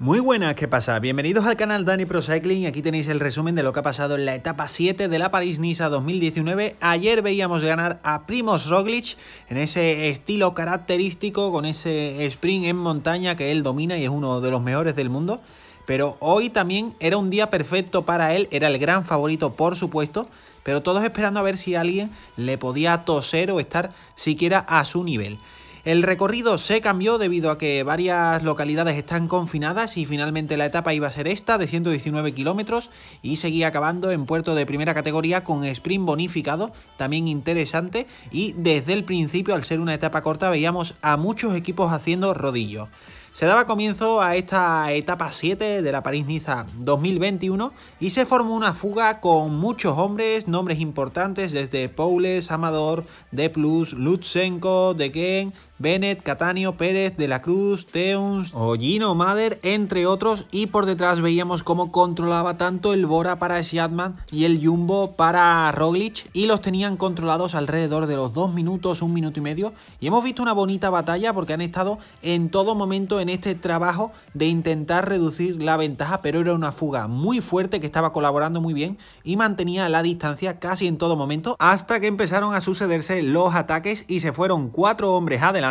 Muy buenas, ¿qué pasa? Bienvenidos al canal Dani Pro Cycling. Aquí tenéis el resumen de lo que ha pasado en la etapa 7 de la París-Niza 2019. Ayer veíamos ganar a Primoz Roglic en ese estilo característico, con ese sprint en montaña que él domina y es uno de los mejores del mundo. Pero hoy también era un día perfecto para él, era el gran favorito, por supuesto. Pero todos esperando a ver si alguien le podía toser o estar siquiera a su nivel. El recorrido se cambió debido a que varias localidades están confinadas y finalmente la etapa iba a ser esta de 119 kilómetros y seguía acabando en puerto de primera categoría con sprint bonificado, también interesante y desde el principio al ser una etapa corta veíamos a muchos equipos haciendo rodillo. Se daba comienzo a esta etapa 7 de la París-Niza 2021 y se formó una fuga con muchos hombres, nombres importantes desde Poules, Amador, De Plus, Lutsenko, Deken, Bennett, Catanio, Pérez, De la Cruz, Teuns Ollino, Mader, entre otros. Y por detrás veíamos cómo controlaba tanto el Bora para Shatman y el Jumbo para Roglic. Y los tenían controlados alrededor de los dos minutos, un minuto y medio. Y hemos visto una bonita batalla porque han estado en todo momento en este trabajo de intentar reducir la ventaja. Pero era una fuga muy fuerte que estaba colaborando muy bien y mantenía la distancia casi en todo momento. Hasta que empezaron a sucederse los ataques y se fueron cuatro hombres adelante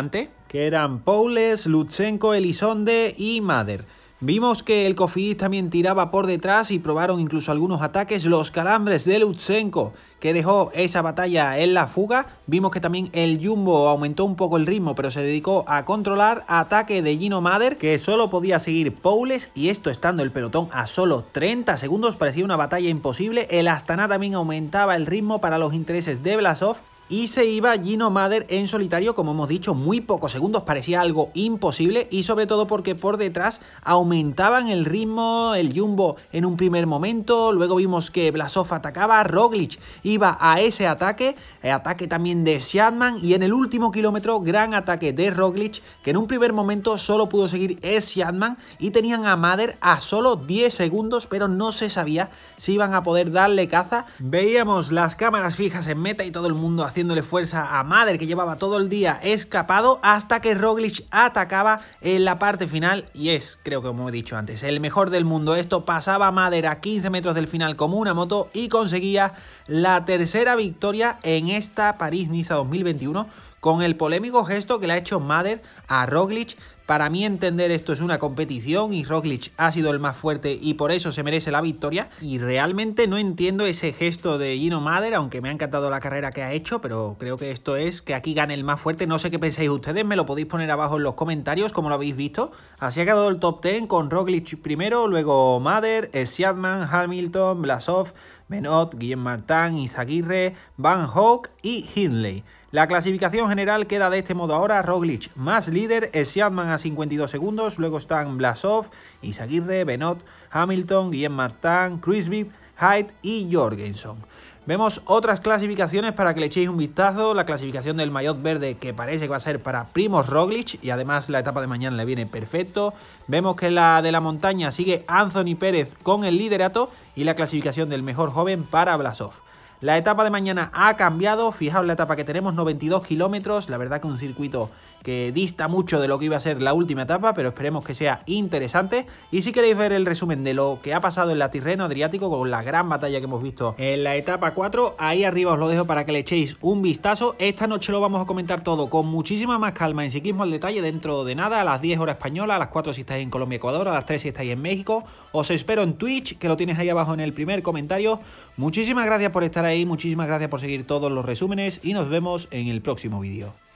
que eran Poules, Lutsenko, Elizonde y Mader. Vimos que el Cofidis también tiraba por detrás y probaron incluso algunos ataques los calambres de Lutsenko, que dejó esa batalla en la fuga. Vimos que también el Jumbo aumentó un poco el ritmo, pero se dedicó a controlar ataque de Gino Mader, que solo podía seguir Poules, y esto estando el pelotón a solo 30 segundos parecía una batalla imposible. El Astana también aumentaba el ritmo para los intereses de Blasov, y se iba Gino Mader en solitario, como hemos dicho, muy pocos segundos, parecía algo imposible y sobre todo porque por detrás aumentaban el ritmo, el jumbo en un primer momento, luego vimos que Blasov atacaba, Roglic iba a ese ataque, eh, ataque también de Shadman y en el último kilómetro gran ataque de Roglic que en un primer momento solo pudo seguir Shadman y tenían a Mader a solo 10 segundos pero no se sabía si iban a poder darle caza, veíamos las cámaras fijas en meta y todo el mundo hacía haciéndole fuerza a Mader, que llevaba todo el día escapado, hasta que Roglic atacaba en la parte final. Y es, creo que como he dicho antes, el mejor del mundo. Esto pasaba a Mader a 15 metros del final como una moto y conseguía la tercera victoria en esta París-Niza 2021 con el polémico gesto que le ha hecho Mader a Roglic para mí entender esto es una competición y Roglic ha sido el más fuerte y por eso se merece la victoria. Y realmente no entiendo ese gesto de Gino Mader, aunque me ha encantado la carrera que ha hecho, pero creo que esto es que aquí gane el más fuerte. No sé qué pensáis ustedes, me lo podéis poner abajo en los comentarios, como lo habéis visto. Así ha quedado el top 10 con Roglic primero, luego Mader, Siadman, Hamilton, Blasov, Menot, Guillem Martán, Izaguirre, Van Hawk y Hindley. La clasificación general queda de este modo ahora, Roglic más líder, Seatman a 52 segundos, luego están Blasov, Isaguirre, Benot, Hamilton, Guillem Martin, Crisbit, Hyde y Jorgensen. Vemos otras clasificaciones para que le echéis un vistazo. La clasificación del maillot verde que parece que va a ser para primos Roglic y además la etapa de mañana le viene perfecto. Vemos que la de la montaña sigue Anthony Pérez con el liderato y la clasificación del mejor joven para Blasov. La etapa de mañana ha cambiado, fijaos la etapa que tenemos, 92 kilómetros, la verdad que un circuito que dista mucho de lo que iba a ser la última etapa, pero esperemos que sea interesante. Y si queréis ver el resumen de lo que ha pasado en la Tirreno Adriático con la gran batalla que hemos visto en la etapa 4, ahí arriba os lo dejo para que le echéis un vistazo. Esta noche lo vamos a comentar todo con muchísima más calma en siquismo al detalle dentro de nada, a las 10 horas española, a las 4 si estáis en Colombia, Ecuador, a las 3 si estáis en México. Os espero en Twitch, que lo tienes ahí abajo en el primer comentario. Muchísimas gracias por estar ahí, muchísimas gracias por seguir todos los resúmenes y nos vemos en el próximo vídeo.